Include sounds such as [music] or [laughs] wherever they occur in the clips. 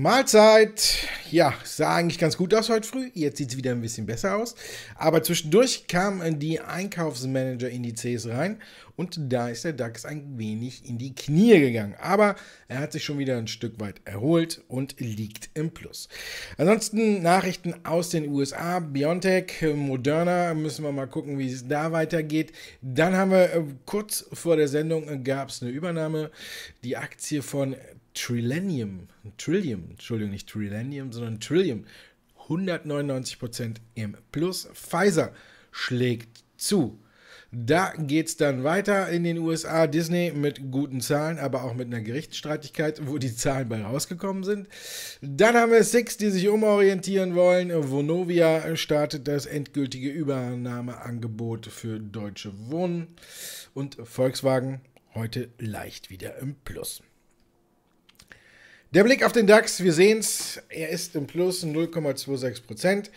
Mahlzeit! Ja, sah eigentlich ganz gut aus heute früh. Jetzt sieht es wieder ein bisschen besser aus. Aber zwischendurch kamen äh, die Einkaufsmanager-Indizes rein und da ist der DAX ein wenig in die Knie gegangen. Aber er hat sich schon wieder ein Stück weit erholt und liegt im Plus. Ansonsten Nachrichten aus den USA: BioNTech, äh, Moderna, müssen wir mal gucken, wie es da weitergeht. Dann haben wir äh, kurz vor der Sendung gab es eine Übernahme. Die Aktie von Trillennium, Trillium, Entschuldigung, nicht Trillennium, sondern Trillium, 199% im Plus. Pfizer schlägt zu. Da geht es dann weiter in den USA. Disney mit guten Zahlen, aber auch mit einer Gerichtsstreitigkeit, wo die Zahlen bei rausgekommen sind. Dann haben wir Six, die sich umorientieren wollen. Vonovia startet das endgültige Übernahmeangebot für Deutsche Wohnen. Und Volkswagen heute leicht wieder im Plus. Der Blick auf den DAX, wir sehen es, er ist im Plus 0,26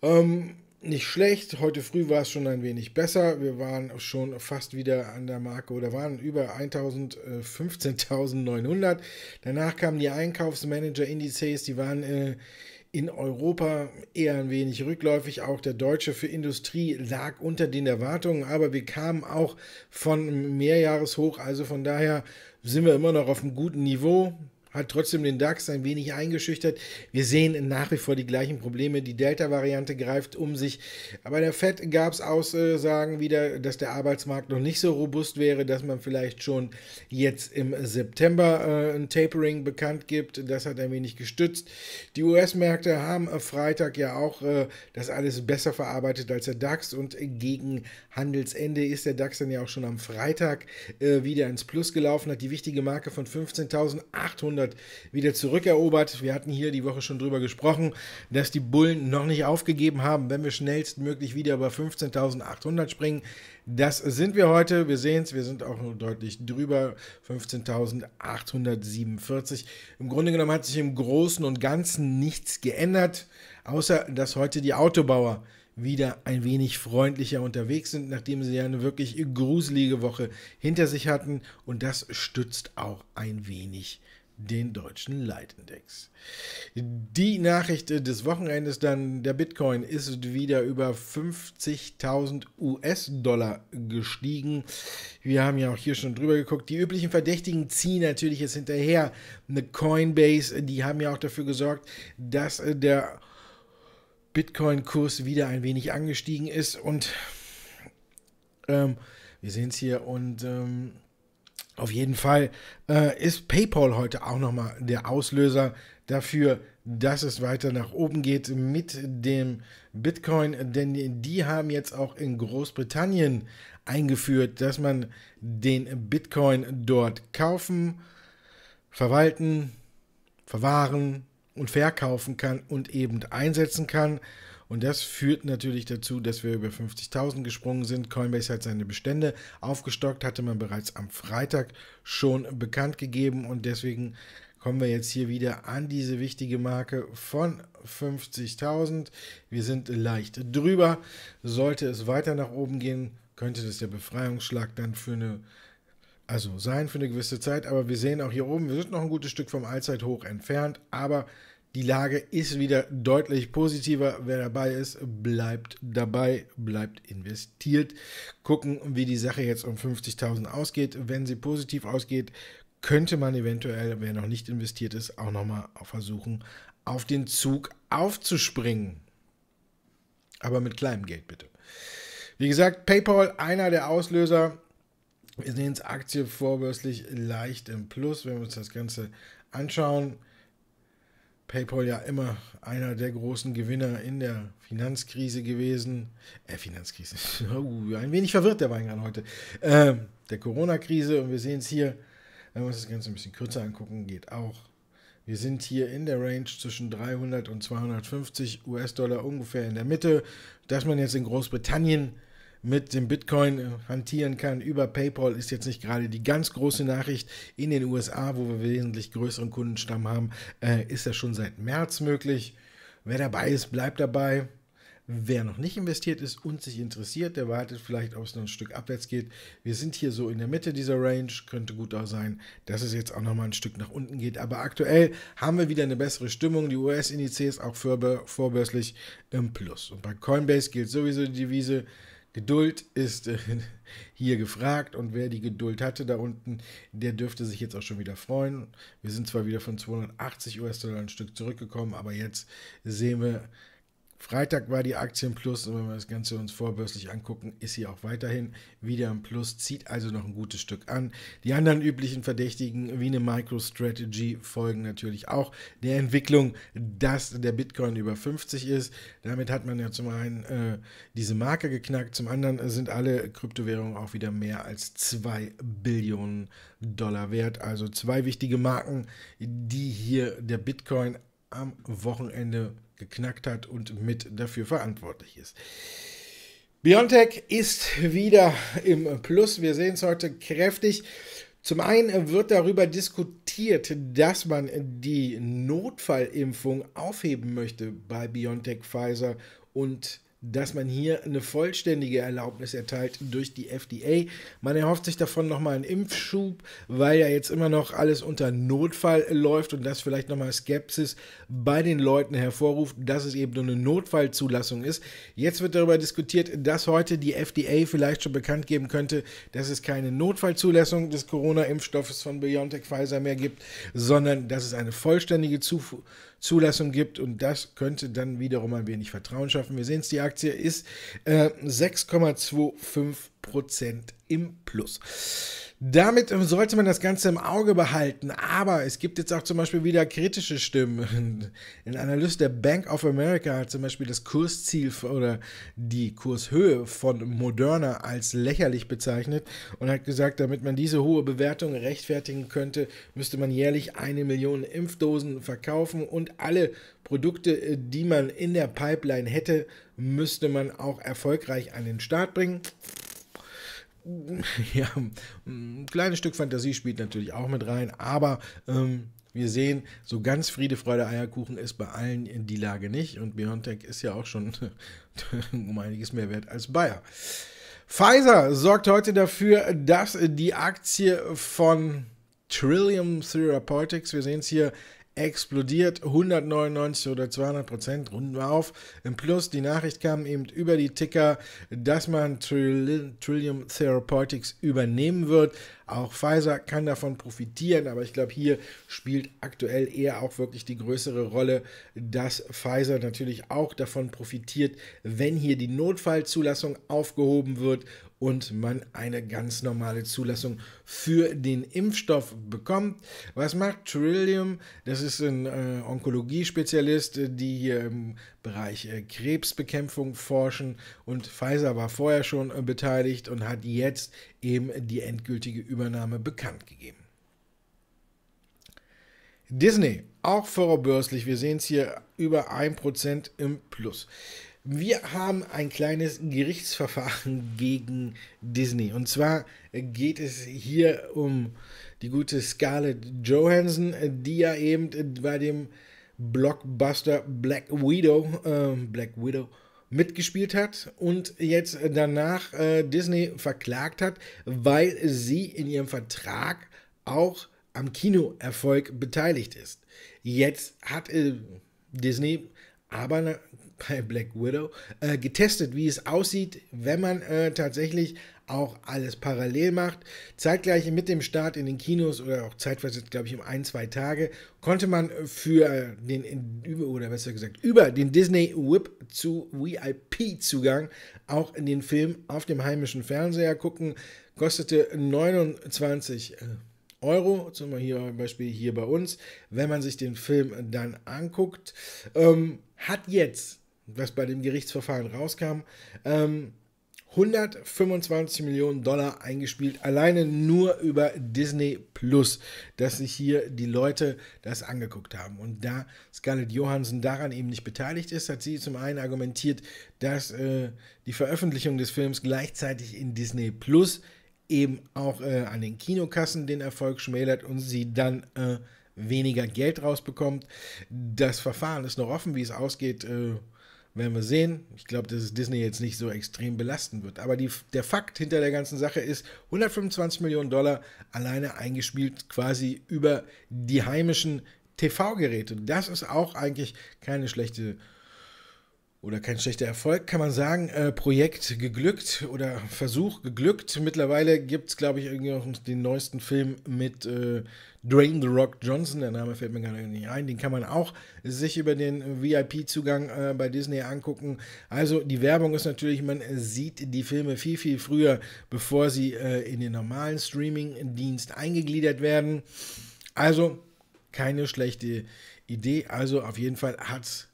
Ähm, nicht schlecht. Heute früh war es schon ein wenig besser. Wir waren schon fast wieder an der Marke oder waren über 1000, Danach kamen die Einkaufsmanager-Indizes, die waren äh, in Europa eher ein wenig rückläufig. Auch der deutsche für Industrie lag unter den Erwartungen, aber wir kamen auch von Mehrjahreshoch. Also von daher sind wir immer noch auf einem guten Niveau hat trotzdem den DAX ein wenig eingeschüchtert. Wir sehen nach wie vor die gleichen Probleme. Die Delta-Variante greift um sich. Bei der FED gab es Aussagen wieder, dass der Arbeitsmarkt noch nicht so robust wäre, dass man vielleicht schon jetzt im September äh, ein Tapering bekannt gibt. Das hat ein wenig gestützt. Die US-Märkte haben äh, Freitag ja auch äh, das alles besser verarbeitet als der DAX und gegen Handelsende ist der DAX dann ja auch schon am Freitag äh, wieder ins Plus gelaufen, hat die wichtige Marke von 15.800 Jahrhundert wieder zurückerobert. Wir hatten hier die Woche schon drüber gesprochen, dass die Bullen noch nicht aufgegeben haben, wenn wir schnellstmöglich wieder über 15.800 springen. Das sind wir heute. Wir sehen es, wir sind auch nur deutlich drüber. 15.847. Im Grunde genommen hat sich im Großen und Ganzen nichts geändert, außer dass heute die Autobauer wieder ein wenig freundlicher unterwegs sind, nachdem sie ja eine wirklich gruselige Woche hinter sich hatten. Und das stützt auch ein wenig den deutschen Leitindex. Die Nachricht des Wochenendes dann, der Bitcoin ist wieder über 50.000 US-Dollar gestiegen. Wir haben ja auch hier schon drüber geguckt. Die üblichen Verdächtigen ziehen natürlich jetzt hinterher. Eine Coinbase, die haben ja auch dafür gesorgt, dass der Bitcoin-Kurs wieder ein wenig angestiegen ist. Und ähm, wir sehen es hier und... Ähm, auf jeden Fall äh, ist PayPal heute auch nochmal der Auslöser dafür, dass es weiter nach oben geht mit dem Bitcoin, denn die haben jetzt auch in Großbritannien eingeführt, dass man den Bitcoin dort kaufen, verwalten, verwahren und verkaufen kann und eben einsetzen kann. Und das führt natürlich dazu, dass wir über 50.000 gesprungen sind. Coinbase hat seine Bestände aufgestockt, hatte man bereits am Freitag schon bekannt gegeben. Und deswegen kommen wir jetzt hier wieder an diese wichtige Marke von 50.000. Wir sind leicht drüber. Sollte es weiter nach oben gehen, könnte das der Befreiungsschlag dann für eine also sein für eine gewisse Zeit, aber wir sehen auch hier oben, wir sind noch ein gutes Stück vom Allzeithoch entfernt, aber die Lage ist wieder deutlich positiver. Wer dabei ist, bleibt dabei, bleibt investiert. Gucken, wie die Sache jetzt um 50.000 ausgeht. Wenn sie positiv ausgeht, könnte man eventuell, wer noch nicht investiert ist, auch nochmal versuchen, auf den Zug aufzuspringen. Aber mit kleinem Geld bitte. Wie gesagt, PayPal, einer der Auslöser. Wir sehen es Aktie vorbörslich leicht im Plus, wenn wir uns das Ganze anschauen. PayPal ja immer einer der großen Gewinner in der Finanzkrise gewesen. Äh, Finanzkrise. uh, [laughs] ein wenig verwirrt der Weingang heute. Äh, der Corona-Krise. Und wir sehen es hier, wenn wir uns das Ganze ein bisschen kürzer angucken, geht auch. Wir sind hier in der Range zwischen 300 und 250 US-Dollar ungefähr in der Mitte. Dass man jetzt in Großbritannien mit dem Bitcoin hantieren kann über PayPal, ist jetzt nicht gerade die ganz große Nachricht. In den USA, wo wir wesentlich größeren Kundenstamm haben, äh, ist das schon seit März möglich. Wer dabei ist, bleibt dabei. Wer noch nicht investiert ist und sich interessiert, der wartet vielleicht, ob es noch ein Stück abwärts geht. Wir sind hier so in der Mitte dieser Range, könnte gut auch sein, dass es jetzt auch noch mal ein Stück nach unten geht. Aber aktuell haben wir wieder eine bessere Stimmung. Die US-Indizes auch vorbörslich im Plus. Und bei Coinbase gilt sowieso die Devise, Geduld ist äh, [laughs] hier gefragt und wer die Geduld hatte da unten, der dürfte sich jetzt auch schon wieder freuen. Wir sind zwar wieder von 280 US-Dollar ein Stück zurückgekommen, aber jetzt sehen wir Freitag war die Aktie im Plus und wenn wir das Ganze uns vorbörslich angucken, ist sie auch weiterhin wieder im Plus, zieht also noch ein gutes Stück an. Die anderen üblichen Verdächtigen wie eine MicroStrategy folgen natürlich auch der Entwicklung, dass der Bitcoin über 50 ist. Damit hat man ja zum einen äh, diese Marke geknackt, zum anderen sind alle Kryptowährungen auch wieder mehr als 2 Billionen Dollar wert. Also zwei wichtige Marken, die hier der Bitcoin am Wochenende geknackt hat und mit dafür verantwortlich ist. Biontech ist wieder im Plus. Wir sehen es heute kräftig. Zum einen wird darüber diskutiert, dass man die Notfallimpfung aufheben möchte bei BioNTech, Pfizer und dass man hier eine vollständige Erlaubnis erteilt durch die FDA. Man erhofft sich davon nochmal einen Impfschub, weil ja jetzt immer noch alles unter Notfall läuft und das vielleicht nochmal Skepsis bei den Leuten hervorruft, dass es eben nur eine Notfallzulassung ist. Jetzt wird darüber diskutiert, dass heute die FDA vielleicht schon bekannt geben könnte, dass es keine Notfallzulassung des Corona-Impfstoffes von BioNTech Pfizer mehr gibt, sondern dass es eine vollständige Zufuhr Zulassung gibt und das könnte dann wiederum ein wenig Vertrauen schaffen. Wir sehen es, die Aktie ist äh, 6,25 Prozent im Plus. Damit äh, sollte man das Ganze im Auge behalten, aber es gibt jetzt auch zum Beispiel wieder kritische Stimmen. [laughs] Ein Analyst der Bank of America hat zum Beispiel das Kursziel oder die Kurshöhe von Moderna als lächerlich bezeichnet und hat gesagt, damit man diese hohe Bewertung rechtfertigen könnte, müsste man jährlich eine Million Impfdosen verkaufen und alle Produkte, äh, die man in der Pipeline hätte, müsste man auch erfolgreich an den Start bringen. [laughs] ja, ein kleines Stück Fantasie spielt natürlich auch mit rein, aber ähm, wir sehen, so ganz Friede, Freude, Eierkuchen ist bei allen die Lage nicht und BioNTech ist ja auch schon [laughs] um einiges mehr wert als Bayer. Pfizer sorgt heute dafür, dass die Aktie von Trillium Therapeutics, wir sehen es hier, explodiert 199 oder 200 Prozent, runden wir auf, im Plus. Die Nachricht kam eben über die Ticker, dass man Trillium Therapeutics übernehmen wird. Auch Pfizer kann davon profitieren, aber ich glaube, hier spielt aktuell eher auch wirklich die größere Rolle, dass Pfizer natürlich auch davon profitiert, wenn hier die Notfallzulassung aufgehoben wird und man eine ganz normale Zulassung für den Impfstoff bekommt. Was macht Trillium? Das ist ein äh, Onkologiespezialist, die hier im Bereich äh, Krebsbekämpfung forschen. Und Pfizer war vorher schon äh, beteiligt und hat jetzt eben die endgültige Übernahme bekannt gegeben. Disney, auch vorbörslich, wir sehen es hier über 1% im Plus. Wir haben ein kleines Gerichtsverfahren [laughs] gegen Disney. Und zwar äh, geht es hier um die gute Scarlett Johansson, die ja eben bei dem Blockbuster Black Widow, äh, Black Widow mitgespielt hat und jetzt danach äh, Disney verklagt hat, weil sie in ihrem Vertrag auch am Kinoerfolg beteiligt ist. Jetzt hat äh, Disney aber [laughs] bei Black Widow äh, getestet, wie es aussieht, wenn man äh, tatsächlich auch alles parallel macht. Zeitgleich mit dem Start in den Kinos oder auch zeitweise, glaube ich, um ein, zwei Tage, konnte man für den, oder besser gesagt, über den Disney Whip zu VIP-Zugang auch in den Film auf dem heimischen Fernseher gucken. Kostete 29 äh, Euro, zum Beispiel hier bei uns, wenn man sich den Film dann anguckt. Ähm, hat jetzt was bei dem Gerichtsverfahren rauskam, ähm, 125 Millionen Dollar eingespielt, alleine nur über Disney Plus, dass sich hier die Leute das angeguckt haben. Und da Scarlett Johansson daran eben nicht beteiligt ist, hat sie zum einen argumentiert, dass äh, die Veröffentlichung des Films gleichzeitig in Disney Plus eben auch äh, an den Kinokassen den Erfolg schmälert und sie dann äh, weniger Geld rausbekommt. Das Verfahren ist noch offen, wie es ausgeht. Äh, werden wir sehen. Ich glaube, dass es Disney jetzt nicht so extrem belasten wird. Aber die, der Fakt hinter der ganzen Sache ist, 125 Millionen Dollar alleine eingespielt quasi über die heimischen TV-Geräte. Das ist auch eigentlich keine schlechte oder kein schlechter Erfolg, kann man sagen. Äh, Projekt geglückt oder Versuch geglückt. Mittlerweile gibt es, glaube ich, irgendwie auch den neuesten Film mit äh, Dwayne The Rock Johnson. Der Name fällt mir gar nicht ein. Den kann man auch sich über den VIP-Zugang äh, bei Disney angucken. Also die Werbung ist natürlich, man sieht die Filme viel, viel früher, bevor sie äh, in den normalen Streaming-Dienst eingegliedert werden. Also keine schlechte Idee. Also auf jeden Fall hat es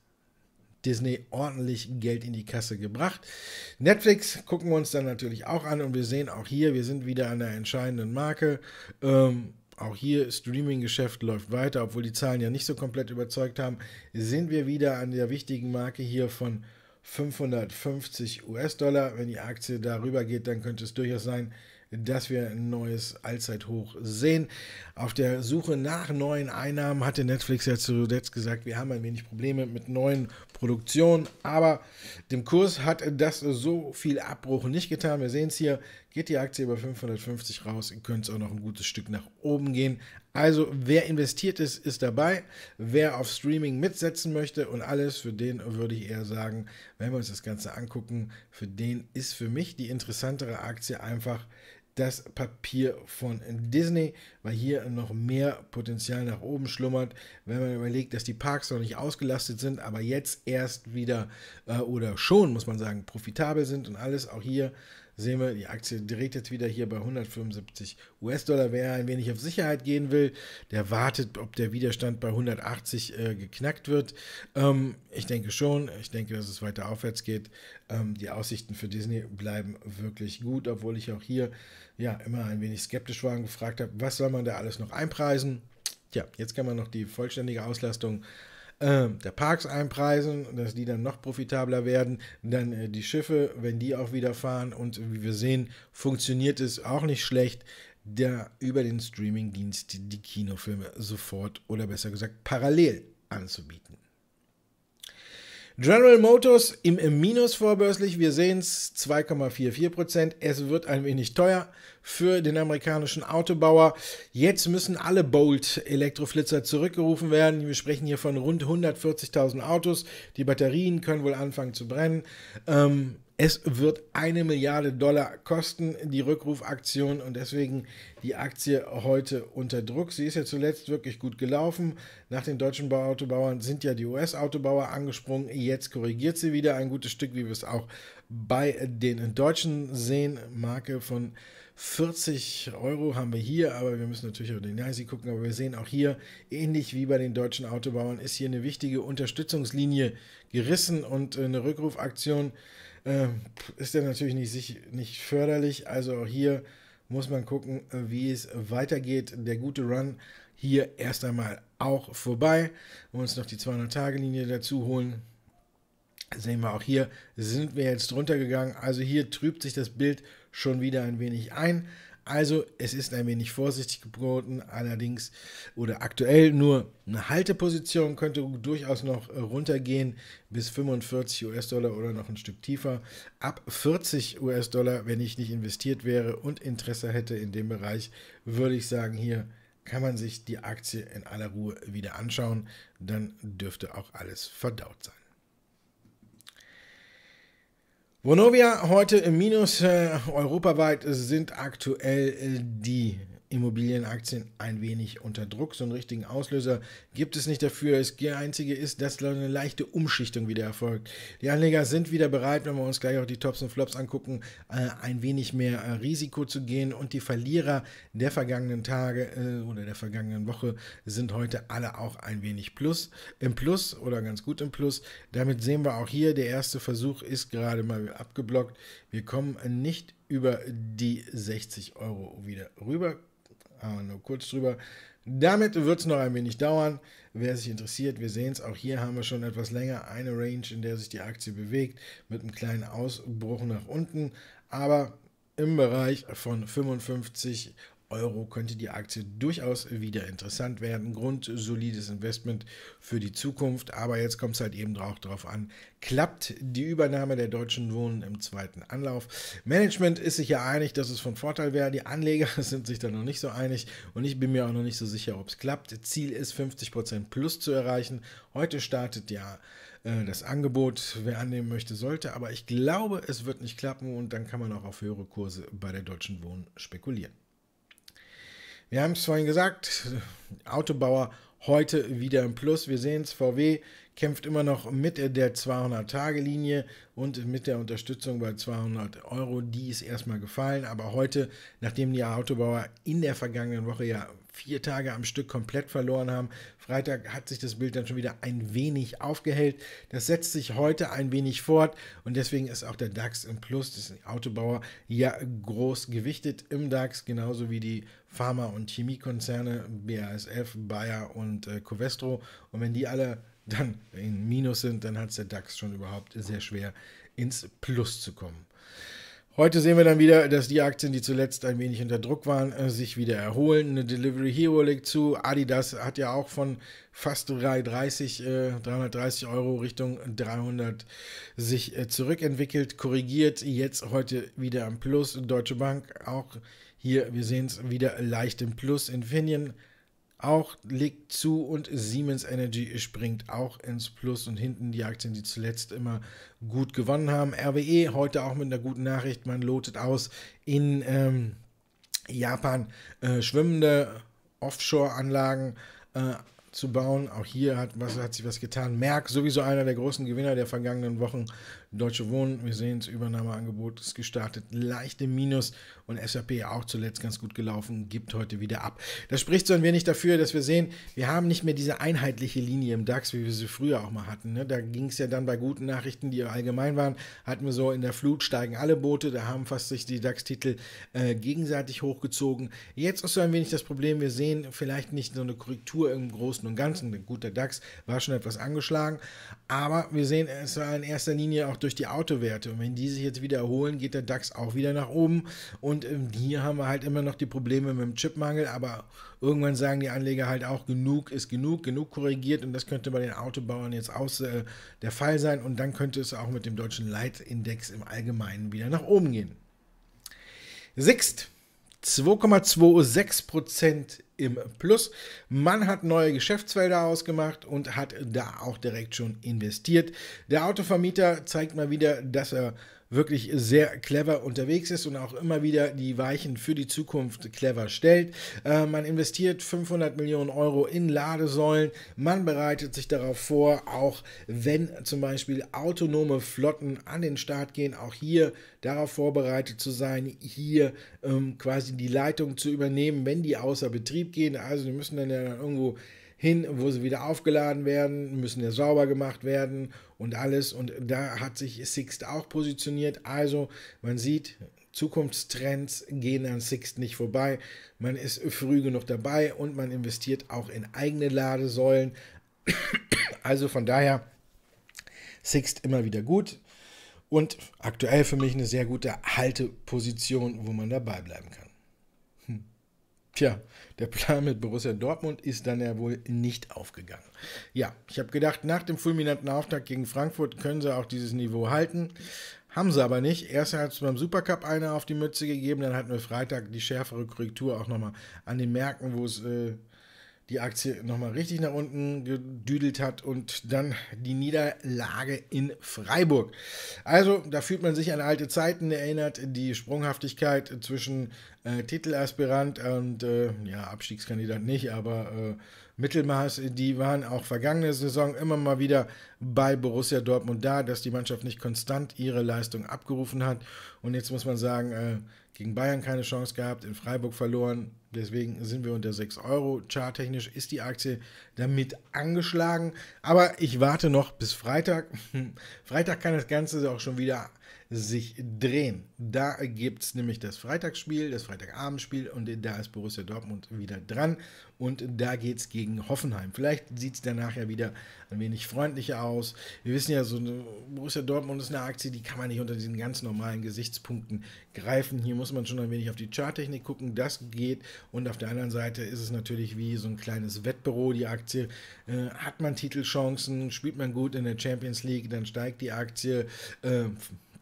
Disney ordentlich Geld in die Kasse gebracht. Netflix gucken wir uns dann natürlich auch an und wir sehen auch hier, wir sind wieder an der entscheidenden Marke. Ähm, auch hier Streaming-Geschäft läuft weiter, obwohl die Zahlen ja nicht so komplett überzeugt haben, sind wir wieder an der wichtigen Marke hier von 550 US-Dollar. Wenn die Aktie darüber geht, dann könnte es durchaus sein, dass wir ein neues Allzeithoch sehen. Auf der Suche nach neuen Einnahmen hatte Netflix ja zuletzt gesagt, wir haben ein wenig Probleme mit neuen Produktionen, aber dem Kurs hat das so viel Abbruch nicht getan. Wir sehen es hier, geht die Aktie über 550 raus, könnte es auch noch ein gutes Stück nach oben gehen. Also wer investiert ist, ist dabei. Wer auf Streaming mitsetzen möchte und alles, für den würde ich eher sagen, wenn wir uns das Ganze angucken, für den ist für mich die interessantere Aktie einfach das Papier von Disney, weil hier noch mehr Potenzial nach oben schlummert, wenn man überlegt, dass die Parks noch nicht ausgelastet sind, aber jetzt erst wieder äh, oder schon, muss man sagen, profitabel sind und alles auch hier sehen wir, die Aktie dreht jetzt wieder hier bei 175 US-Dollar. Wer ein wenig auf Sicherheit gehen will, der wartet, ob der Widerstand bei 180 äh, geknackt wird. Ähm, ich denke schon, ich denke, dass es weiter aufwärts geht. Ähm, die Aussichten für Disney bleiben wirklich gut, obwohl ich auch hier ja immer ein wenig skeptisch war und gefragt habe, was soll man da alles noch einpreisen? Tja, jetzt kann man noch die vollständige Auslastung ähm, der Parks einpreisen, dass die dann noch profitabler werden, dann äh, die Schiffe, wenn die auch wieder fahren und wie wir sehen, funktioniert es auch nicht schlecht, da über den Streamingdienst die Kinofilme sofort oder besser gesagt parallel anzubieten. General Motors im Minus vorbörslich, wir sehen es, 2,44%. Es wird ein wenig teuer für den amerikanischen Autobauer. Jetzt müssen alle Bolt-Elektroflitzer zurückgerufen werden. Wir sprechen hier von rund 140.000 Autos. Die Batterien können wohl anfangen zu brennen. Ähm, es wird eine Milliarde Dollar kosten, die Rückrufaktion und deswegen die Aktie heute unter Druck. Sie ist ja zuletzt wirklich gut gelaufen. Nach den deutschen Autobauern sind ja die US-Autobauer angesprungen. Jetzt korrigiert sie wieder ein gutes Stück, wie wir es auch bei den Deutschen sehen. Marke von 40 Euro haben wir hier, aber wir müssen natürlich auch den NISI gucken. Aber wir sehen auch hier, ähnlich wie bei den deutschen Autobauern, ist hier eine wichtige Unterstützungslinie gerissen und äh, eine Rückrufaktion äh, ist ja natürlich nicht, nicht förderlich. Also auch hier muss man gucken, äh, wie es weitergeht. Der gute Run hier erst einmal auch vorbei. Wir uns noch die 200-Tage-Linie dazu holen. Sehen wir auch hier, sind wir jetzt drunter gegangen. Also hier trübt sich das Bild schon wieder ein wenig ein. Also es ist ein wenig vorsichtig geboten, allerdings oder aktuell nur eine Halteposition könnte durchaus noch äh, runtergehen bis 45 US-Dollar oder noch ein Stück tiefer. Ab 40 US-Dollar, wenn ich nicht investiert wäre und Interesse hätte in dem Bereich, würde ich sagen, hier kann man sich die Aktie in aller Ruhe wieder anschauen, dann dürfte auch alles verdaut sein. Vonovia heute im Minus. Äh, europaweit sind aktuell äh, die Immobilienaktien ein wenig unter Druck. So einen richtigen Auslöser gibt es nicht dafür. Das Einzige ist, dass eine leichte Umschichtung wieder erfolgt. Die Anleger sind wieder bereit, wenn wir uns gleich auch die Tops und Flops angucken, äh, ein wenig mehr äh, Risiko zu gehen. Und die Verlierer der vergangenen Tage äh, oder der vergangenen Woche sind heute alle auch ein wenig plus, im Plus oder ganz gut im Plus. Damit sehen wir auch hier, der erste Versuch ist gerade mal abgeblockt. Wir kommen nicht über die 60 Euro wieder rüber aber nur kurz drüber. Damit wird es noch ein wenig dauern. Wer sich interessiert, wir sehen es. Auch hier haben wir schon etwas länger eine Range, in der sich die Aktie bewegt, mit einem kleinen Ausbruch nach unten. Aber im Bereich von 55 Euro. Euro könnte die Aktie durchaus wieder interessant werden. Grundsolides Investment für die Zukunft. Aber jetzt kommt es halt eben auch darauf an, klappt die Übernahme der Deutschen Wohnen im zweiten Anlauf. Management ist sich ja einig, dass es von Vorteil wäre. Die Anleger [laughs] sind sich da noch nicht so einig und ich bin mir auch noch nicht so sicher, ob es klappt. Ziel ist 50% plus zu erreichen. Heute startet ja äh, das Angebot, wer annehmen möchte, sollte, aber ich glaube, es wird nicht klappen und dann kann man auch auf höhere Kurse bei der Deutschen Wohnen spekulieren. Wir haben es vorhin gesagt, Autobauer heute wieder im Plus. Wir sehen es, VW kämpft immer noch mit der 200-Tage-Linie und mit der Unterstützung bei 200 Euro. Die ist erstmal gefallen, aber heute, nachdem die Autobauer in der vergangenen Woche ja vier Tage am Stück komplett verloren haben, Freitag hat sich das Bild dann schon wieder ein wenig aufgehellt. Das setzt sich heute ein wenig fort und deswegen ist auch der DAX im Plus, das Autobauer ja groß gewichtet im DAX, genauso wie die Pharma- und Chemiekonzerne, BASF, Bayer und äh, Covestro. Und wenn die alle dann in Minus sind, dann hat es der DAX schon überhaupt sehr schwer ins Plus zu kommen. Heute sehen wir dann wieder, dass die Aktien, die zuletzt ein wenig unter Druck waren, äh, sich wieder erholen. Eine Delivery Hero legt zu. Adidas hat ja auch von fast 330, äh, 330 Euro Richtung 300 sich äh, zurückentwickelt, korrigiert. Jetzt heute wieder am Plus. Deutsche Bank auch hier, wir sehen es wieder leicht im Plus. Infineon auch legt zu und Siemens Energy springt auch ins Plus und hinten die Aktien, die zuletzt immer gut gewonnen haben. RWE heute auch mit einer guten Nachricht. Man lotet aus in ähm, Japan äh, schwimmende Offshore-Anlagen. Äh, zu bauen. Auch hier hat, was, hat sich was getan. Merck, sowieso einer der großen Gewinner der vergangenen Wochen, Deutsche Wohnen, wir sehen es, Übernahmeangebot ist gestartet, leicht im Minus und SAP auch zuletzt ganz gut gelaufen, gibt heute wieder ab. Das spricht so ein wenig dafür, dass wir sehen, wir haben nicht mehr diese einheitliche Linie im DAX, wie wir sie früher auch mal hatten. Ne? Da ging es ja dann bei guten Nachrichten, die allgemein waren, hatten wir so in der Flut steigen alle Boote, da haben fast sich die DAX-Titel äh, gegenseitig hochgezogen. Jetzt ist so ein wenig das Problem, wir sehen vielleicht nicht so eine Korrektur im Großen und Ganzen. Gut, der DAX war schon etwas angeschlagen, aber wir sehen, es war in erster Linie auch durch die Autowerte. Und wenn die sich jetzt wieder erholen, geht der DAX auch wieder nach oben. Und ähm, hier haben wir halt immer noch die Probleme mit dem Chipmangel, aber irgendwann sagen die Anleger halt auch, genug ist genug, genug korrigiert. Und das könnte bei den Autobauern jetzt auch äh, der Fall sein. Und dann könnte es auch mit dem deutschen Leitindex im Allgemeinen wieder nach oben gehen. Sixt, 2,26% im Plus. Man hat neue Geschäftsfelder ausgemacht und hat da auch direkt schon investiert. Der Autovermieter zeigt mal wieder, dass er wirklich sehr clever unterwegs ist und auch immer wieder die Weichen für die Zukunft clever stellt. Äh, man investiert 500 Millionen Euro in Ladesäulen, man bereitet sich darauf vor, auch wenn zum Beispiel autonome Flotten an den Start gehen, auch hier darauf vorbereitet zu sein, hier ähm, quasi die Leitung zu übernehmen, wenn die außer Betrieb gehen. Also die müssen dann ja dann irgendwo hin, wo sie wieder aufgeladen werden, müssen ja sauber gemacht werden und alles. Und da hat sich Sixt auch positioniert. Also man sieht, Zukunftstrends gehen an Sixt nicht vorbei. Man ist früh genug dabei und man investiert auch in eigene Ladesäulen. [coughs] Also von daher, Sixt immer wieder gut und aktuell für mich eine sehr gute Halteposition, wo man dabei bleiben kann. Tja, der Plan mit Borussia Dortmund ist dann ja wohl nicht aufgegangen. Ja, ich habe gedacht, nach dem fulminanten Auftakt gegen Frankfurt können sie auch dieses Niveau halten. Haben sie aber nicht. Erst hat es beim Supercup einer auf die Mütze gegeben, dann hatten wir Freitag die schärfere Korrektur auch nochmal an den Märkten, wo es äh, die Aktie nochmal richtig nach unten gedüdelt hat und dann die Niederlage in Freiburg. Also da fühlt man sich an alte Zeiten erinnert, die Sprunghaftigkeit zwischen äh, Titelaspirant und äh, ja, Abstiegskandidat nicht, aber äh, Mittelmaß. Die waren auch vergangene Saison immer mal wieder bei Borussia Dortmund da, dass die Mannschaft nicht konstant ihre Leistung abgerufen hat. Und jetzt muss man sagen, äh, gegen Bayern keine Chance gehabt, in Freiburg verloren. Deswegen sind wir unter 6 Euro. Charttechnisch ist die Aktie damit angeschlagen. Aber ich warte noch bis Freitag. [laughs] Freitag kann das Ganze auch schon wieder sich drehen. Da gibt es nämlich das Freitagsspiel, das Freitagabendspiel und da ist Borussia Dortmund wieder dran und da geht es gegen Hoffenheim. Vielleicht sieht es danach ja wieder ein wenig freundlicher aus. Wir wissen ja, so eine Borussia Dortmund ist eine Aktie, die kann man nicht unter diesen ganz normalen Gesichtspunkten greifen. Hier muss man schon ein wenig auf die Charttechnik gucken, das geht und auf der anderen Seite ist es natürlich wie so ein kleines Wettbüro, die Aktie. Äh, hat man Titelchancen, spielt man gut in der Champions League, dann steigt die Aktie. Äh,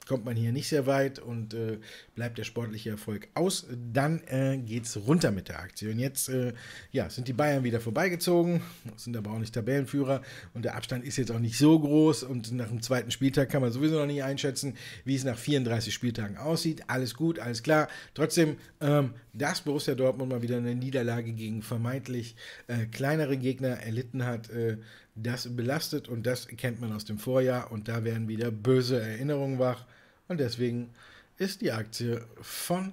kommt man hier nicht sehr weit und äh, bleibt der sportliche Erfolg aus, dann äh, es runter mit der Aktie. Und jetzt äh, ja, sind die Bayern wieder vorbeigezogen, sind aber auch nicht Tabellenführer und der Abstand ist jetzt auch nicht so groß und nach dem zweiten Spieltag kann man sowieso noch nicht einschätzen, wie es nach 34 Spieltagen aussieht. Alles gut, alles klar. Trotzdem, ähm, dass Borussia Dortmund mal wieder eine Niederlage gegen vermeintlich äh, kleinere Gegner erlitten hat, äh, das belastet und das kennt man aus dem Vorjahr und da werden wieder böse Erinnerungen wach. Und deswegen ist die Aktie von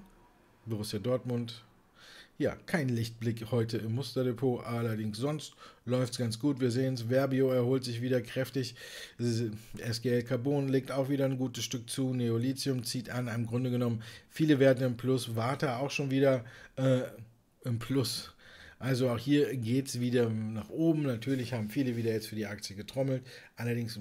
Borussia Dortmund ja, kein Lichtblick heute im Musterdepot, allerdings sonst läuft es ganz gut. Wir sehen es, Verbio erholt sich wieder kräftig, SGL Carbon legt auch wieder ein gutes Stück zu, Neolithium zieht an, im Grunde genommen viele Werte im Plus, Warte auch schon wieder äh, im Plus. Also auch hier geht es wieder nach oben. Natürlich haben viele wieder jetzt für die Aktie getrommelt, allerdings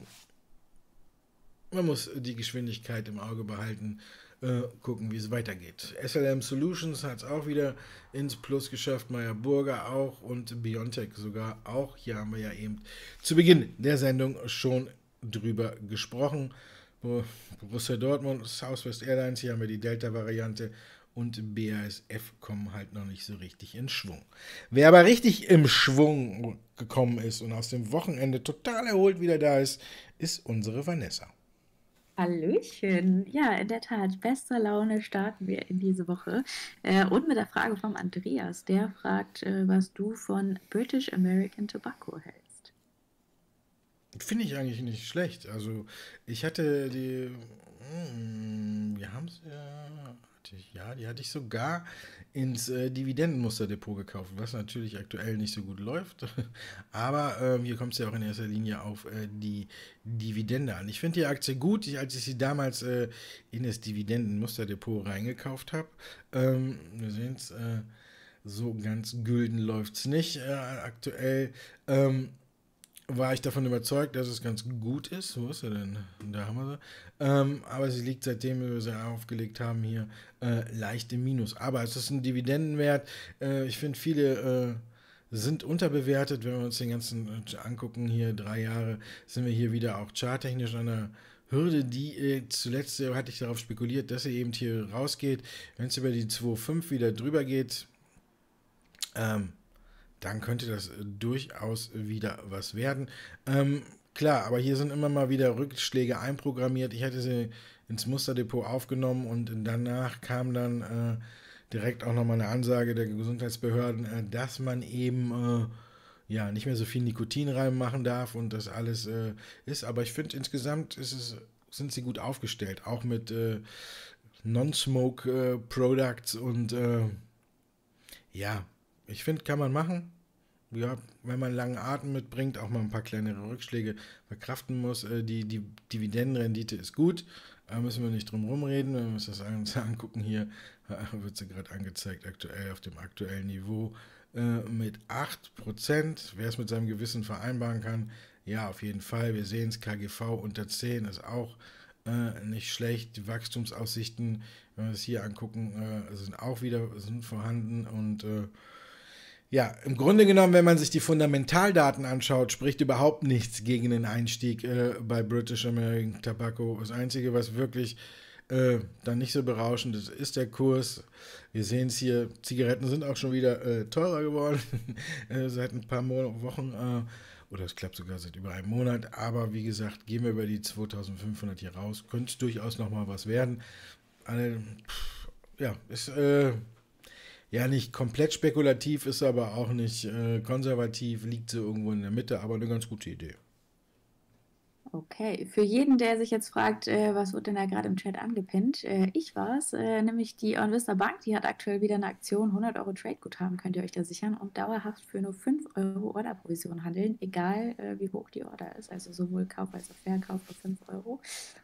man muss die Geschwindigkeit im Auge behalten, äh, gucken, wie es weitergeht. SLM Solutions hat es auch wieder ins Plus geschafft, Meyer Burger auch und Biontech sogar auch. Hier haben wir ja eben zu Beginn der Sendung schon drüber gesprochen. Borussia Dortmund, Southwest Airlines, hier haben wir die Delta-Variante und BASF kommen halt noch nicht so richtig in Schwung. Wer aber richtig im Schwung gekommen ist und aus dem Wochenende total erholt wieder da ist, ist unsere Vanessa. Hallöchen. Ja, in der Tat, bester Laune starten wir in diese Woche. Äh, und mit der Frage vom Andreas. Der fragt, äh, was du von British American Tobacco hältst. Finde ich eigentlich nicht schlecht. Also, ich hatte die. Mh, hm, wir haben es ja ja, die hatte ich sogar ins äh, Dividendenmusterdepot gekauft, was natürlich aktuell nicht so gut läuft. [laughs] Aber ähm, hier kommt es ja auch in erster Linie auf äh, die Dividende an. Ich finde die Aktie gut, ich, als ich sie damals äh, in das Dividendenmusterdepot reingekauft habe. Ähm, wir sehen es, äh, so ganz gülden läuft es nicht äh, aktuell. Ähm, war ich davon überzeugt, dass es ganz gut ist. Wo ist er denn? Da haben wir sie. Ähm, aber sie liegt, seitdem wir sie aufgelegt haben, hier äh, leicht im Minus. Aber es ist ein Dividendenwert. Äh, ich finde, viele äh, sind unterbewertet. Wenn wir uns den ganzen äh, angucken, hier drei Jahre, sind wir hier wieder auch charttechnisch an der Hürde, die äh, zuletzt äh, hatte ich darauf spekuliert, dass sie eben hier rausgeht. Wenn es über die 2,5 wieder drüber geht, ähm, dann könnte das äh, durchaus wieder was werden. Ähm, klar, aber hier sind immer mal wieder Rückschläge einprogrammiert. Ich hatte sie ins Musterdepot aufgenommen und danach kam dann äh, direkt auch nochmal eine Ansage der Gesundheitsbehörden, äh, dass man eben äh, ja nicht mehr so viel Nikotin reinmachen darf und das alles äh, ist. Aber ich finde insgesamt es, sind sie gut aufgestellt, auch mit äh, Non-Smoke-Products und ja, ich finde, kann man machen ja, wenn man langen Atem mitbringt, auch mal ein paar kleinere Rückschläge verkraften muss. Äh, die, die Dividendenrendite ist gut, da äh, müssen wir nicht drum rumreden, wenn wir uns das uns [laughs] angucken hier, äh, wird sie gerade angezeigt, aktuell auf dem aktuellen Niveau mit 8%. Wer es mit seinem Gewissen vereinbaren kann, ja, auf jeden Fall. Wir sehen es, KGV unter 10 ist auch äh, nicht schlecht. Die Wachstumsaussichten, wenn wir es hier angucken, äh, sind auch wieder sind vorhanden und äh, ja, im Grunde genommen, wenn man sich die Fundamentaldaten anschaut, spricht überhaupt nichts gegen den Einstieg äh, bei British American Tobacco. Das Einzige, was wirklich äh, dann nicht so berauschend ist, ist der Kurs. Wir sehen es hier, Zigaretten sind auch schon wieder äh, teurer geworden [laughs] äh, seit ein paar Mo Wochen äh, oder es klappt sogar seit über einem Monat. Aber wie gesagt, gehen wir über die 2500 hier raus. Könnte durchaus nochmal was werden. Eine, äh, pff, ja, ist ja nicht komplett spekulativ, ist aber auch nicht äh, konservativ, liegt sie irgendwo in der Mitte, aber eine ganz gute Idee. Okay, für jeden, der sich jetzt fragt, äh, was wird denn da gerade im Chat angepinnt, äh, ich war es, äh, nämlich die Onvista Bank, die hat aktuell wieder eine Aktion, 100 Euro Trade-Guthaben könnt ihr euch da sichern und dauerhaft für nur 5 Euro Orderprovision handeln, egal äh, wie hoch die Order ist, also sowohl Kauf als auch Verkauf für 5 Euro.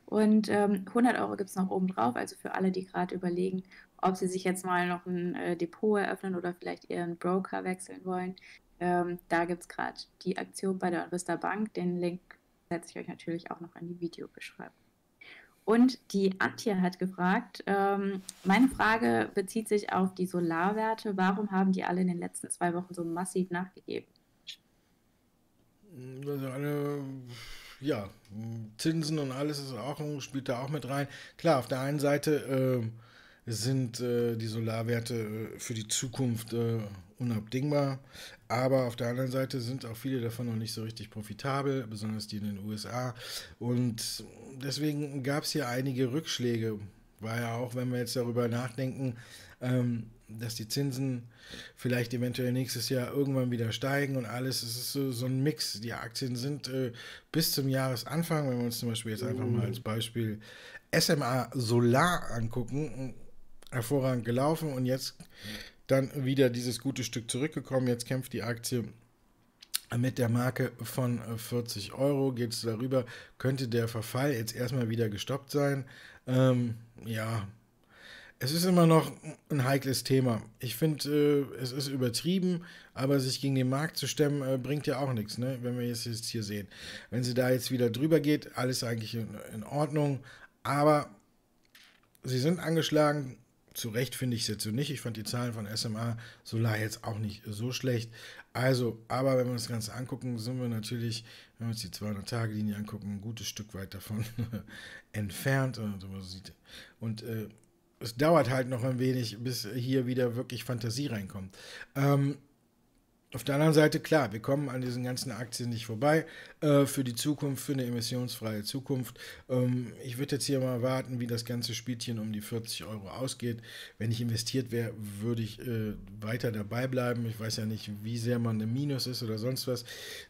Und ähm, 100 Euro gibt es noch oben drauf, also für alle, die gerade überlegen, ob sie sich jetzt mal noch ein äh, Depot eröffnen oder vielleicht ihren Broker wechseln wollen. Ähm, da gibt es gerade die Aktion bei der Arista Bank. Den Link setze ich euch natürlich auch noch in die Videobeschreibung. Und die Antje hat gefragt, ähm, meine Frage bezieht sich auf die Solarwerte. Warum haben die alle in den letzten zwei Wochen so massiv nachgegeben? Mm, also alle, ja, Zinsen und alles ist auch, spielt da auch mit rein. Klar, auf der einen Seite... Ähm, sind äh, die Solarwerte äh, für die Zukunft äh, unabdingbar. Aber auf der anderen Seite sind auch viele davon noch nicht so richtig profitabel, besonders die in den USA. Und deswegen gab es hier einige Rückschläge. War ja auch, wenn wir jetzt darüber nachdenken, ähm, dass die Zinsen vielleicht eventuell nächstes Jahr irgendwann wieder steigen und alles. Es ist so, so ein Mix. Die Aktien sind äh, bis zum Jahresanfang, wenn wir uns zum Beispiel jetzt einfach mal mhm. als Beispiel SMA Solar angucken, hervorragend gelaufen und jetzt dann wieder dieses gute Stück zurückgekommen. Jetzt kämpft die Aktie mit der Marke von 40 Euro. Geht es darüber, könnte der Verfall jetzt erstmal wieder gestoppt sein. Ähm, ja, es ist immer noch ein heikles Thema. Ich finde, äh, es ist übertrieben, aber sich gegen den Markt zu stemmen, äh, bringt ja auch nichts, ne? wenn wir es jetzt hier sehen. Wenn sie da jetzt wieder drüber geht, alles eigentlich in, in Ordnung, aber sie sind angeschlagen, zu Recht finde ich es jetzt so nicht. Ich fand die Zahlen von SMA Solar jetzt auch nicht so schlecht. Also, aber wenn wir uns das Ganze angucken, sind wir natürlich, wenn wir uns die 200-Tage-Linie angucken, ein gutes Stück weit davon [laughs] entfernt. Und, und äh, es dauert halt noch ein wenig, bis hier wieder wirklich Fantasie reinkommt. Ähm, auf der anderen Seite, klar, wir kommen an diesen ganzen Aktien nicht vorbei. Äh, für die Zukunft, für eine emissionsfreie Zukunft. Ähm, ich würde jetzt hier mal warten, wie das ganze Spielchen um die 40 Euro ausgeht. Wenn ich investiert wäre, würde ich äh, weiter dabei bleiben. Ich weiß ja nicht, wie sehr man im Minus ist oder sonst was.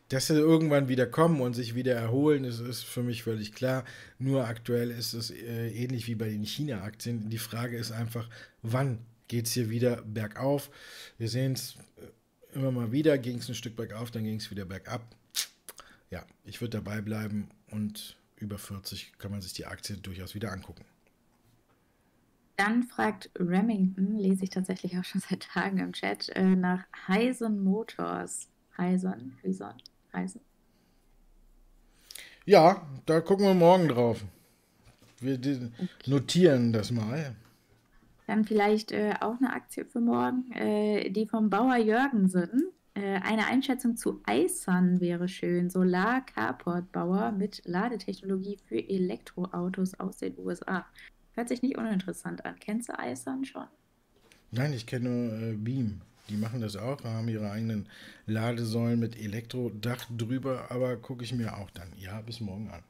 Dass sie irgendwann wieder kommen und sich wieder erholen, das ist für mich völlig klar. Nur aktuell ist es äh, ähnlich wie bei den China-Aktien. Die Frage ist einfach, wann geht es hier wieder bergauf. Wir sehen es, immer mal wieder ging es ein Stück bergauf, dann ging es wieder bergab. Ja, ich würde dabei bleiben und über 40 kann man sich die Aktie durchaus wieder angucken. Dann fragt Remington, lese ich tatsächlich auch schon [laughs] seit Tagen im Chat, äh, nach Heisen Motors. Heisen, Heisen, Heisen. Ja, da gucken wir morgen drauf. Wir notieren das mal. Dann vielleicht äh, auch eine Aktie für morgen, äh, die vom Bauer Jörgensen. Äh, eine Einschätzung zu iSun wäre schön. Solar Carport Bauer mit Ladetechnologie für Elektroautos aus den USA. Hört sich nicht uninteressant an. Kennst du iSun schon? Nein, ich kenne äh, Beam. Die machen das auch, haben ihre eigenen Ladesäulen mit Elektrodach drüber, aber gucke ich mir auch dann. Ja, bis morgen an.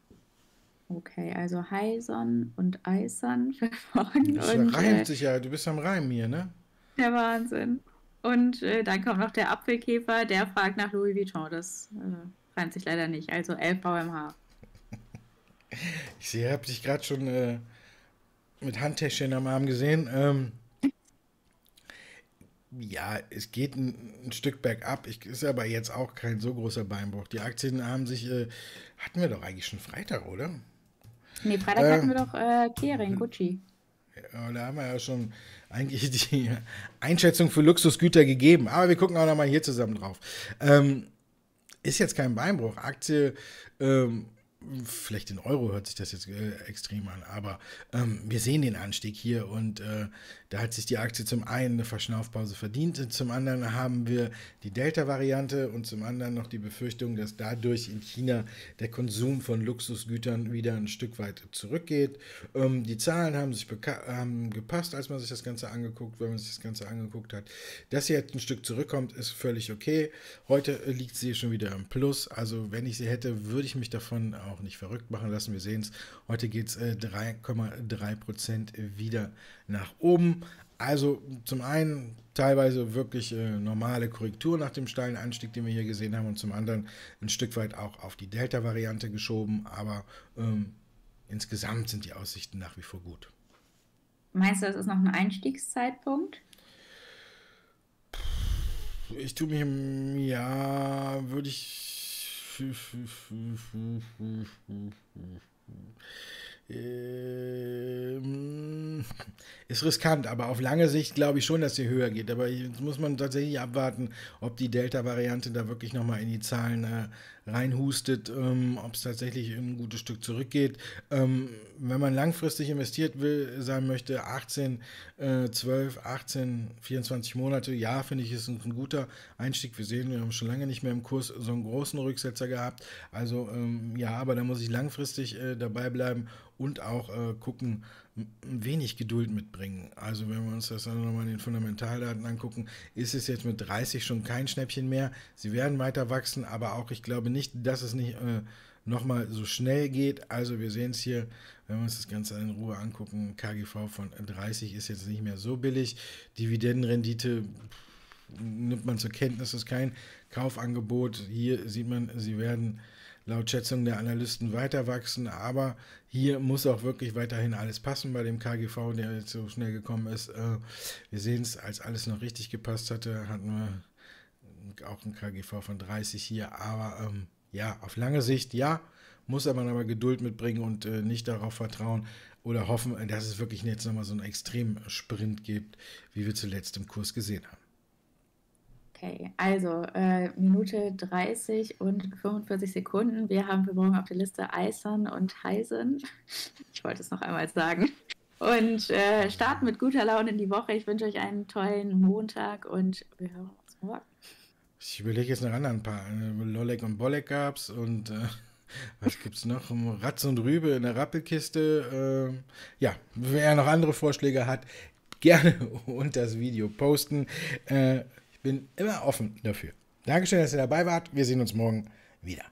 Okay, also Heisern und Eisern [laughs] verfolgen. Das und, reimt äh, sich ja, du bist am Reim hier, ne? Der Wahnsinn. Und äh, dann kommt noch der Apfelkäfer, der fragt nach Louis Vuitton. Das äh, reimt sich leider nicht. Also 11 VMH. [laughs] ich sehe, hab dich gerade schon äh, mit Handtäschchen am Arm gesehen. Ähm, ja, es geht ein, ein Stück bergab. Ich, ist aber jetzt auch kein so großer Beinbruch. Die Aktien haben sich, äh, hatten wir doch eigentlich schon Freitag, oder? Nee, Freitag äh, hatten wir doch äh, Kering, Gucci. Ja, da haben wir ja schon eigentlich die Einschätzung für Luxusgüter gegeben. Aber wir gucken auch nochmal hier zusammen drauf. Ähm, ist jetzt kein Beinbruch. Aktie ähm, vielleicht in Euro hört sich das jetzt äh, extrem an, aber ähm, wir sehen den Anstieg hier und äh, da hat sich die Aktie zum einen eine Verschnaufpause verdient, äh, zum anderen haben wir die Delta-Variante und zum anderen noch die Befürchtung, dass dadurch in China der Konsum von Luxusgütern wieder ein Stück weit zurückgeht. Ähm, die Zahlen haben sich haben gepasst, als man sich das Ganze angeguckt, wenn man sich das Ganze angeguckt hat. Dass sie jetzt ein Stück zurückkommt, ist völlig okay. Heute äh, liegt sie schon wieder im Plus, also wenn ich sie hätte, würde ich mich davon äh, auch nicht verrückt machen lassen. Wir sehen es, heute geht es 3,3 Prozent wieder nach oben. Also zum einen teilweise wirklich äh, normale Korrektur nach dem steilen Anstieg, den wir hier gesehen haben, und zum anderen ein Stück weit auch auf die Delta-Variante geschoben, aber ähm, insgesamt sind die Aussichten nach wie vor gut. Meinst du, das ist noch ein Einstiegszeitpunkt? Ich tue mir, ja, würde ich ähm, ist riskant, aber auf lange Sicht glaube ich schon, dass sie höher geht. Aber jetzt muss man tatsächlich abwarten, ob die Delta-Variante da wirklich nochmal in die Zahlen äh, reinhustet, ähm, ob es tatsächlich ein gutes Stück zurückgeht. Ähm, wenn man langfristig investiert will, sein möchte, 18, äh, 12, 18, 24 Monate, ja, finde ich, ist ein, ein, guter Einstieg. Wir sehen, wir haben schon lange nicht mehr im Kurs so einen großen Rücksetzer gehabt. Also ähm, ja, aber da muss ich langfristig äh, dabei bleiben und auch äh, gucken, wenig Geduld mitbringen. Also wenn wir uns das dann nochmal in den Fundamentaldaten angucken, ist es jetzt mit 30 schon kein Schnäppchen mehr. Sie werden weiter wachsen, aber auch ich glaube nicht, dass es nicht äh, nochmal so schnell geht. Also wir sehen es hier, wenn wir uns das Ganze in Ruhe angucken, KGV von 30 ist jetzt nicht mehr so billig. Dividendenrendite nimmt man zur Kenntnis, ist kein Kaufangebot. Hier sieht man, sie werden laut Schätzung der Analysten weiter wachsen. Aber hier muss auch wirklich weiterhin alles passen bei dem KGV, der jetzt so schnell gekommen ist. Äh, wir sehen es, als alles noch richtig gepasst hatte, hatten wir auch ein KGV von 30 hier. Aber ähm, ja, auf lange Sicht ja, muss man aber Geduld mitbringen und äh, nicht darauf vertrauen oder hoffen, dass es wirklich jetzt nochmal so einen extremen Sprint gibt, wie wir zuletzt im Kurs gesehen haben. Okay, also äh, Minute 30 und 45 Sekunden. Wir haben für morgen auf der Liste Eisern und Heisen. [laughs] Ich wollte es noch einmal sagen. Und äh, starten mit guter Laune in die Woche. Ich wünsche euch einen tollen Montag und wir hören uns morgen. Ich überlege jetzt noch anderen paar. Äh, Lolek und Bollek es und äh, [laughs] was es noch? Ratz und Rübe in der Rappelkiste. Äh, ja, wer noch andere Vorschläge hat, gerne [laughs] unter das Video posten. Äh, bin immer offen dafür. Dankeschön, dass ihr dabei wart. Wir sehen uns morgen wieder.